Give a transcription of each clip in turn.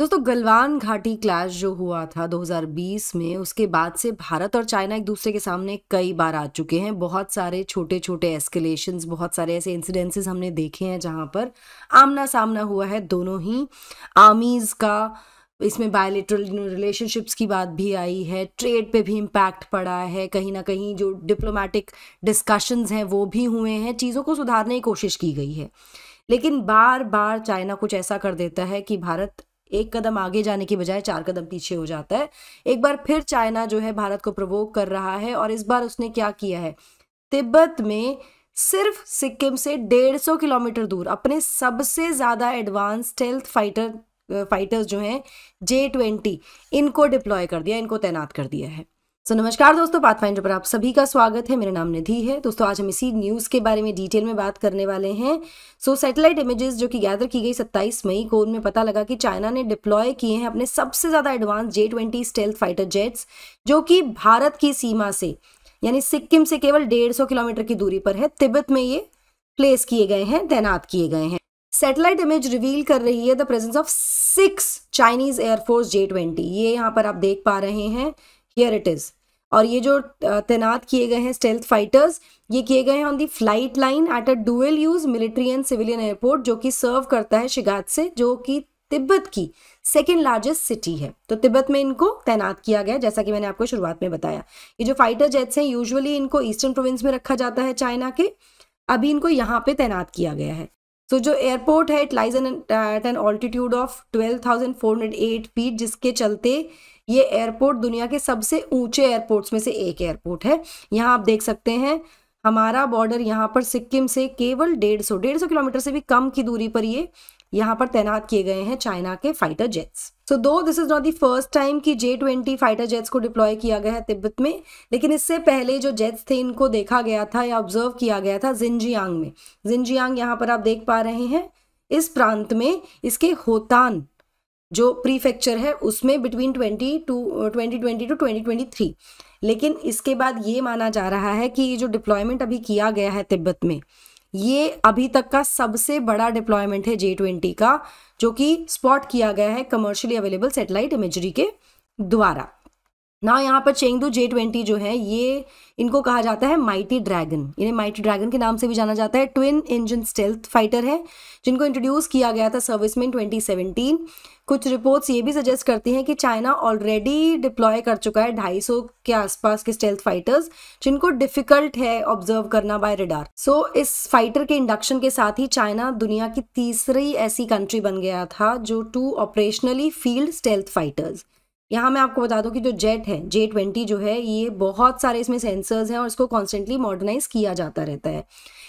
दोस्तों गलवान घाटी क्लैश जो हुआ था 2020 में उसके बाद से भारत और चाइना एक दूसरे के सामने कई बार आ चुके हैं बहुत सारे छोटे छोटे एस्केलेशंस बहुत सारे ऐसे इंसिडेंसेस हमने देखे हैं जहां पर आमना सामना हुआ है दोनों ही आर्मीज़ का इसमें बायोलिटरल रिलेशनशिप्स की बात भी आई है ट्रेड पे भी इम्पैक्ट पड़ा है कहीं ना कहीं जो डिप्लोमेटिक डिस्कशंस हैं वो भी हुए हैं चीज़ों को सुधारने की कोशिश की गई है लेकिन बार बार चाइना कुछ ऐसा कर देता है कि भारत एक कदम आगे जाने की बजाय चार कदम पीछे हो जाता है एक बार फिर चाइना जो है भारत को प्रवोक कर रहा है और इस बार उसने क्या किया है तिब्बत में सिर्फ सिक्किम से डेढ़ सौ किलोमीटर दूर अपने सबसे ज़्यादा एडवांस हेल्थ फाइटर फाइटर्स जो हैं जे ट्वेंटी इनको डिप्लॉय कर दिया इनको तैनात कर दिया है सो so, नमस्कार दोस्तों पाथफाइंडर पर आप सभी का स्वागत है मेरा नाम निधि है दोस्तों आज हम इसी न्यूज़ के बारे में डिटेल में बात करने वाले हैं सो सैटेलाइट इमेजेस जो कि गैदर की गई 27 मई को उनमें पता लगा कि चाइना ने डिप्लॉय किए हैं अपने सबसे ज़्यादा advance J twenty stealth fighter jets जो कि भारत की सीमा से यानी सिक्किम से केवल डेढ़ किलोमीटर की दूरी पर है तिब्बत में ये प्लेस किए गए हैं तैनात किए गए हैं सैटेलाइट इमेज रिवील कर रही है the presence of six Chinese air force J twenty ये यहाँ पर आप देख पा रहे हैं हियर इट इज़ और ये जो तैनात किए गए हैं स्टेल्थ फाइटर्स ये किए गए हैं on the flight line at a dual use military and civilian airport जो कि सर्व करता है शिगात से जो कि तिब्बत की सेकेंड लार्जेस्ट सिटी है तो तिब्बत में इनको तैनात किया गया जैसा कि मैंने आपको शुरुआत में बताया ये जो फाइटर जेट्स हैं यूजुअली इनको ईस्टर्न प्रोविंस में रखा जाता है चाइना के अभी इनको यहाँ पे तैनात किया गया है सो so, जो एयरपोर्ट है it lies at an altitude of 12,408 feet जिसके चलते ये एयरपोर्ट दुनिया के सबसे ऊंचे एयरपोर्ट्स में से एक एयरपोर्ट है यहाँ आप देख सकते हैं हमारा बॉर्डर यहाँ पर सिक्किम से केवल डेढ़ सौ डेढ़ सौ किलोमीटर से भी कम की दूरी पर ये यहाँ पर तैनात किए गए हैं चाइना के fighter jets so though this is not the first time कि जे ट्वेंटी फाइटर जेट्स को डिप्लॉय किया गया है तिब्बत में लेकिन इससे पहले जो जेट्स थे इनको देखा गया था या ऑब्जर्व किया गया था जिंजियांग में जिंजियांग यहाँ पर आप देख पा रहे हैं इस प्रांत में इसके होतान जो प्रीफेक्चर है उसमें between twenty two twenty twenty two twenty twenty three लेकिन इसके बाद ये माना जा रहा है कि ये जो डिप्लॉयमेंट अभी किया गया है तिब्बत में ये अभी तक का सबसे बड़ा डिप्लॉयमेंट है जे ट्वेंटी का जो कि स्पॉट किया गया है कमर्शियली अवेलेबल सेटेलाइट इमेजरी के द्वारा ना यहाँ पर चेंगदू जे ट्वेंटी जो है ये इनको कहा जाता है माइटी ड्रैगन इन्हें माइटी ड्रैगन के नाम से भी जाना जाता है ट्विन इंजन स्टेल्थ फाइटर है जिनको इंट्रोड्यूस किया गया था सर्विस में 2017 कुछ रिपोर्ट्स ये भी सजेस्ट करती हैं कि चाइना ऑलरेडी डिप्लॉय कर चुका है सौ के आसपास के स्टेल्थ फाइटर्स जिनको डिफिकल्ट है ऑब्जर्व करना बाय रिडार सो so, इस फाइटर के इंडक्शन के साथ ही चाइना दुनिया की तीसरी ऐसी कंट्री बन गया था जो two operationally field stealth fighters यहाँ मैं आपको बता दूँ कि जो जेट है जे ट्वेंटी जो है ये बहुत सारे इसमें सेंसर्स हैं और इसको कॉन्स्टेंटली मॉडर्नाइज किया जाता रहता है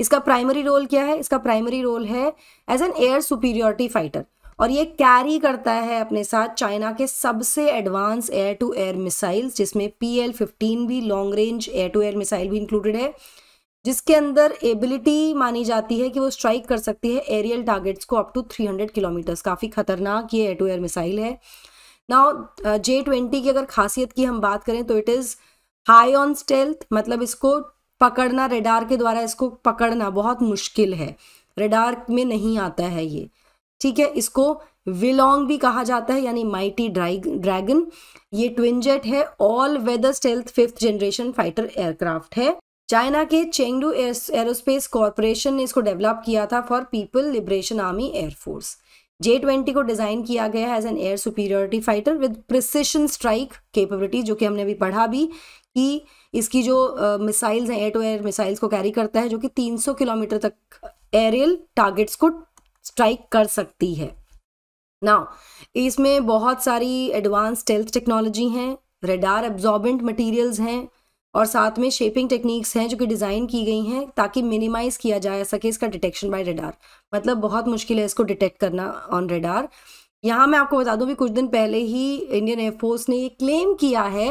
इसका प्राइमरी रोल क्या है इसका प्राइमरी रोल है as an air superiority fighter और ये कैरी करता है अपने साथ चाइना के सबसे advance air to air missiles जिसमें पी एल फिफ्टीन भी long range air to air missile भी इंक्लूडेड है जिसके अंदर एबिलिटी मानी जाती है कि वो स्ट्राइक कर सकती है एरियल टारगेट्स को अप टू 300 किलोमीटर्स काफ़ी खतरनाक ये एयर टू एयर मिसाइल है नाउ जे ट्वेंटी की अगर खासियत की हम बात करें तो it is high on stealth मतलब इसको पकड़ना रेडार के द्वारा इसको पकड़ना बहुत मुश्किल है रेडार में नहीं आता है ये ठीक है इसको विलोंग भी कहा जाता है यानी माइटी ड्रैगन ये ट्विनजेट है all weather stealth fifth generation fighter aircraft है चाइना के चेंगडू एरोस्पेस कॉरपोरेशन ने इसको डेवलप किया था for people liberation army air force J twenty को डिज़ाइन किया गया है as an air superiority fighter with precision strike capability जो कि हमने अभी पढ़ा भी कि इसकी जो मिसाइल्स हैं एयर टू एयर मिसाइल्स को कैरी करता है जो कि 300 किलोमीटर तक एरियल टारगेट्स को स्ट्राइक कर सकती है नाउ इसमें बहुत सारी एडवांस टेल्थ टेक्नोलॉजी हैं रेडार एब्जॉर्बेंट मटीरियल्स हैं और साथ में शेपिंग टेक्निक्स हैं जो कि डिज़ाइन की गई हैं ताकि मिनिमाइज किया जा सके इसका डिटेक्शन बाय रेडार मतलब बहुत मुश्किल है इसको डिटेक्ट करना ऑन रेडार यहाँ मैं आपको बता दूं भी कुछ दिन पहले ही इंडियन एयरफोर्स ने ये क्लेम किया है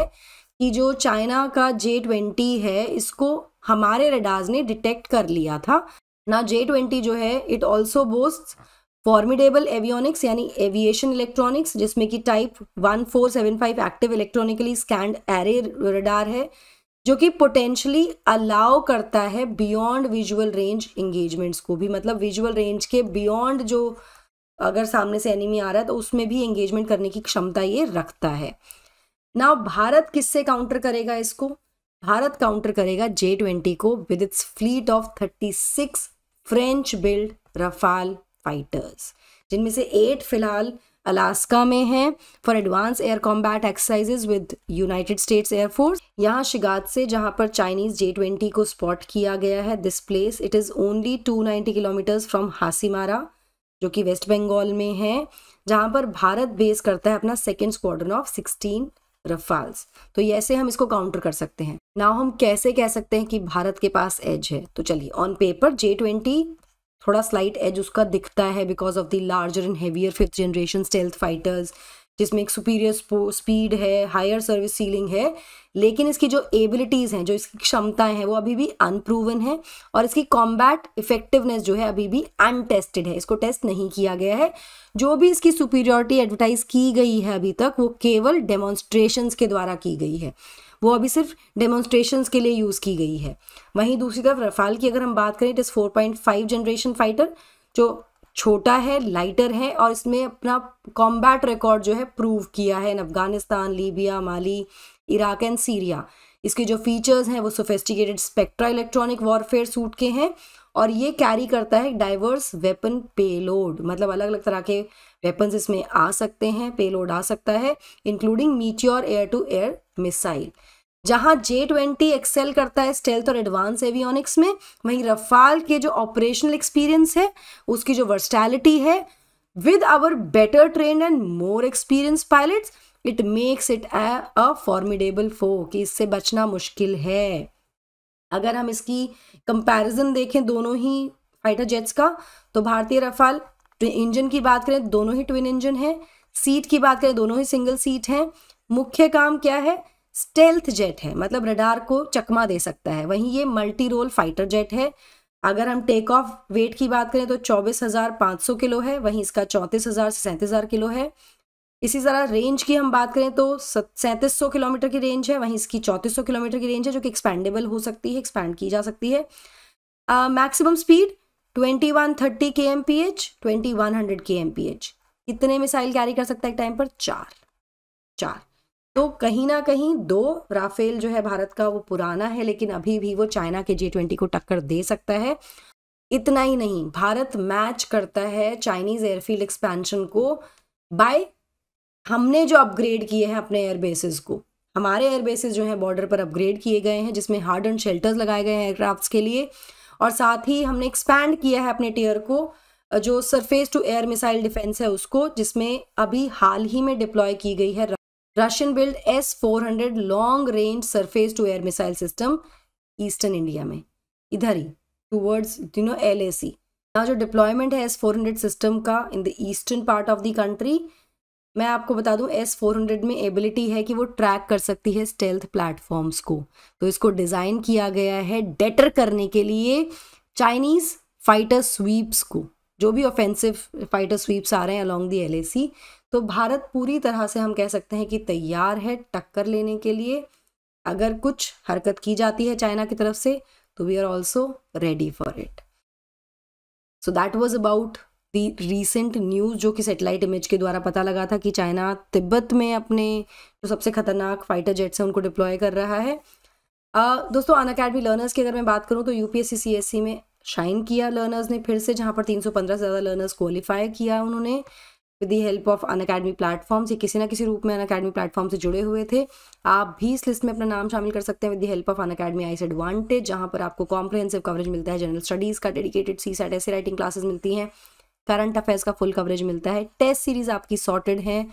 कि जो चाइना का जे ट्वेंटी है इसको हमारे रेडार्स ने डिटेक्ट कर लिया था ना जे ट्वेंटी जो है it also boast formidable avionics यानी एविएशन इलेक्ट्रॉनिक्स जिसमें कि type one four seven five active electronically scanned array radar है जो कि पोटेंशली अलाउ करता है बियॉन्ड विजुअल रेंज एंगेजमेंट्स को भी मतलब विजुअल रेंज के बियॉन्ड जो अगर सामने से एनिमी आ रहा है तो उसमें भी एंगेजमेंट करने की क्षमता ये रखता है ना भारत किससे काउंटर करेगा इसको भारत काउंटर करेगा जे ट्वेंटी को with its fleet of thirty six French build Rafale fighters जिनमें से एट फिलहाल अलास्का में है for advance air combat exercises with United States air force यहाँ शिगात से जहाँ पर चाइनीज जे ट्वेंटी को स्पॉट किया गया है this place it is only two ninety kilometres from Hasimara जो कि वेस्ट बंगाल में है जहाँ पर भारत बेस करता है अपना second squadron of sixteen Rafales तो ये ऐसे हम इसको काउंटर कर सकते हैं नाउ हम कैसे कह सकते हैं कि भारत के पास एज है तो चलिए ऑन पेपर जे ट्वेंटी थोड़ा स्लाइट एज उसका दिखता है because of the larger and heavier fifth generation stealth fighters जिसमें एक सुपीरियर स्पीड है हायर सर्विस सीलिंग है लेकिन इसकी जो एबिलिटीज़ हैं जो इसकी क्षमताएं हैं वो अभी भी अनप्रूवन है और इसकी कॉम्बैट इफेक्टिवनेस जो है अभी भी अनटेस्टेड है इसको टेस्ट नहीं किया गया है जो भी इसकी सुपीरियोरिटी एडवर्टाइज की गई है अभी तक वो केवल डेमोन्स्ट्रेशंस के द्वारा की गई है वो अभी सिर्फ डेमोन्स्ट्रेशन के लिए यूज़ की गई है वहीं दूसरी तरफ रफाल की अगर हम बात करें it is four point five generation fighter जो छोटा है लाइटर है और इसमें अपना कॉम्बैट रिकॉर्ड जो है प्रूव किया है in Afghanistan Libya Mali Iraq and Syria इसके जो फीचर्स हैं वो sophisticated Spectra electronic warfare suite के हैं और ये कैरी करता है डाइवर्स वेपन पेलोड मतलब अलग अलग तरह के वेपन्स इसमें आ सकते हैं पेलोड आ सकता है including Meteor air to air missile जहां जे ट्वेंटी एक्सेल करता है स्टेल्थ और एडवांस एवियोनिक्स में वहीं रफाल के जो ऑपरेशनल एक्सपीरियंस है उसकी जो वर्सटैलिटी है with our better train and more experience pilot it makes it a formidable foe कि इससे बचना मुश्किल है अगर हम इसकी कंपैरिजन देखें दोनों ही फाइटर जेट्स का तो भारतीय रफाल तो इंजन की बात करें दोनों ही ट्विन इंजन है सीट की बात करें दोनों ही सिंगल सीट है मुख्य काम क्या है स्टेल्थ जेट है मतलब रडार को चकमा दे सकता है वहीं ये मल्टी रोल फाइटर जेट है अगर हम टेक ऑफ वेट की बात करें तो चौबीस हज़ार पाँच सौ किलो है वहीं इसका चौंतीस हज़ार से सैंतीस हज़ार किलो है इसी तरह रेंज की हम बात करें तो सैंतीस सौ किलोमीटर की रेंज है वहीं इसकी चौंतीस सौ किलोमीटर की रेंज है जो कि एक्सपेंडेबल हो सकती है एक्सपैंड की जा सकती है maximum uh, speed twenty one thirty K M P H twenty one hundred K M P H कितने मिसाइल कैरी कर सकता है एक टाइम पर चार चार तो कहीं ना कहीं दो राफेल जो है भारत का वो पुराना है लेकिन अभी भी वो चाइना के जी ट्वेंटी को टक्कर दे सकता है इतना ही नहीं भारत मैच करता है चाइनीज एयरफील्ड एक्सपेंशन को बाय हमने जो अपग्रेड किए हैं अपने एयरबेसिस को हमारे एयरबेसिस जो हैं बॉर्डर पर अपग्रेड किए गए हैं जिसमें हार्ड एंड शेल्टर्स लगाए गए हैं एयरक्राफ्ट्स के लिए और साथ ही हमने एक्सपैंड किया है अपने टेयर को जो surface to air missile defence है उसको जिसमें अभी हाल ही में डिप्लॉय की गई है Russian build S four hundred long range surface to air missile system eastern India में इधर ही towards you know L A C जो डिप्लॉयमेंट है एस फोर हंड्रेड सिस्टम का in the eastern part of the country मैं आपको बता दूं एस फोर हंड्रेड में एबिलिटी है कि वो ट्रैक कर सकती है स्टेल्थ प्लेटफॉर्म्स को तो इसको डिज़ाइन किया गया है डेटर करने के लिए चाइनीज़ फाइटर स्वीप्स को जो भी ऑफेंसिव फाइटर स्वीप्स आ रहे हैं अलॉन्ग दी एल तो भारत पूरी तरह से हम कह सकते हैं कि तैयार है टक्कर लेने के लिए अगर कुछ हरकत की जाती है चाइना की तरफ से तो we are also ready for it so that was about recent news जो कि सेटेलाइट इमेज के द्वारा पता लगा था कि चाइना तिब्बत में अपने जो सबसे खतरनाक फाइटर जेट्स हैं उनको डिप्लॉय कर रहा है आ, दोस्तों अन अकेडमी लर्नर्स की अगर मैं बात करूँ तो यूपीएससी सीएससी में शाइन किया लर्नर्स ने फिर से जहाँ पर तीन से ज़्यादा लर्नर्स क्वालिफाई किया उन्होंने with the help of Unacademy platforms ये किसी ना किसी रूप में अन अकेडमी प्लेटफॉर्म से जुड़े हुए थे आप भी इस लिस्ट में अपना नाम शामिल कर सकते हैं with the help of Unacademy ice advantage जहाँ पर आपको कॉम्प्रहेंसिव कवरेज मिलता है जनरल स्टडीज़ का डेडिकेटेड सी सेट ऐसे राइटिंग क्लासेस मिलती हैं करंट अफेयर्स का फुल कवरेज मिलता है टेस्ट सीरीज आपकी सॉर्टेड है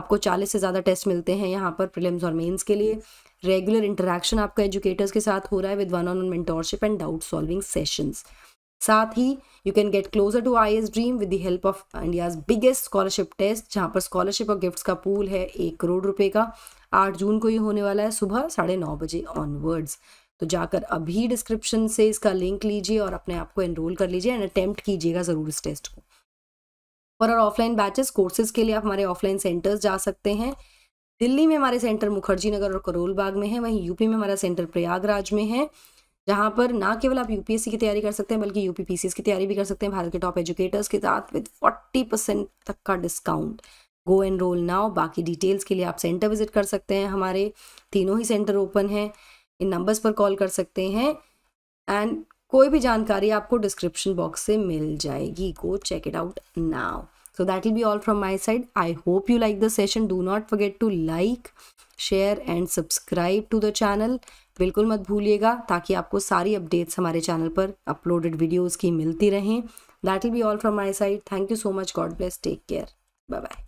आपको चालीस से ज़्यादा टेस्ट मिलते हैं यहाँ पर प्रिलिम्स और मेंस के लिए रेगुलर इंटरेक्शन आपका एजुकेटर्स के साथ हो रहा है with one on mentorship and doubt solving sessions साथ ही you can get closer to I S dream with the help of India's biggest scholarship test जहाँ पर स्कॉलरशिप और गिफ्ट्स का पूल है एक करोड़ रुपए का आठ जून को ये होने वाला है सुबह साढ़े नौ बजे ऑनवर्ड्स तो जाकर अभी डिस्क्रिप्शन से इसका लिंक लीजिए और अपने आप को एनरोल कर लीजिए एंड अटैम्प्ट कीजिएगा ज़रूर इस टेस्ट को और ऑफलाइन बैचेस कोर्सेज के लिए आप हमारे ऑफलाइन सेंटर्स जा सकते हैं दिल्ली में हमारे सेंटर मुखर्जी नगर और करोल बाग में है वहीं यूपी में हमारा सेंटर प्रयागराज में है जहाँ पर ना केवल आप यूपीएससी की तैयारी कर सकते हैं बल्कि यूपीपीसीएस की तैयारी भी कर सकते हैं भारत के टॉप एजुकेटर्स के साथ विद फोर्टी परसेंट तक का discount go and roll now बाकी डिटेल्स के लिए आप सेंटर विजिट कर सकते हैं हमारे तीनों ही सेंटर ओपन हैं इन नंबर्स पर कॉल कर सकते हैं एंड कोई भी जानकारी आपको डिस्क्रिप्शन बॉक्स से मिल जाएगी go check it out now so that will be all from my side I hope you like the session do not forget to like share and subscribe to the channel बिल्कुल मत भूलिएगा ताकि आपको सारी updates हमारे channel पर uploaded videos की मिलती रहें that will be all from my side thank you so much God bless take care bye bye